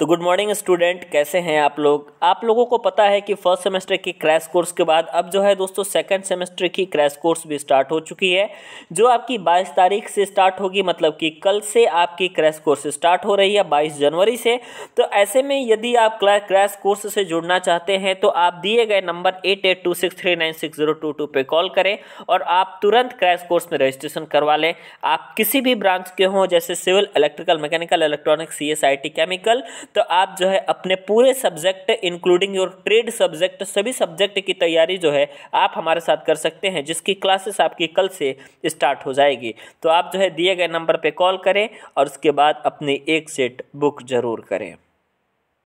तो good morning student कैसे हैं आप लोग आप लोगों को पता है कि फर्स्ट सेमेस्टर की क्रैश कोर्स के बाद अब जो है दोस्तों सेकंड सेमेस्टर की क्रैश कोर्स भी स्टार्ट हो चुकी है जो आपकी 22 तारीख से स्टार्ट होगी मतलब कि कल से आपकी क्रैश कोर्स स्टार्ट हो रही है 22 जनवरी से तो ऐसे में यदि आप क्रैश कोर्स से जुड़ना चाहते हैं तो आप दिए गए नंबर एट पे कॉल करें और आप तुरंत क्रैश कोर्स में रजिस्ट्रेशन करवा लें आप किसी भी ब्रांच के हों जैसे civil electrical mechanical electronics C chemical तो आप जो है अपने पूरे subject including your trade subject सभी सब्जेक्ट की तैयारी जो है आप हमारे साथ कर सकते हैं जिसकी क्लासेस आपकी कल से स्टार्ट हो जाएगी तो आप जो है दिए गए नंबर पर कॉल करें और उसके बाद अपनी एक सेट बुक ज़रूर करें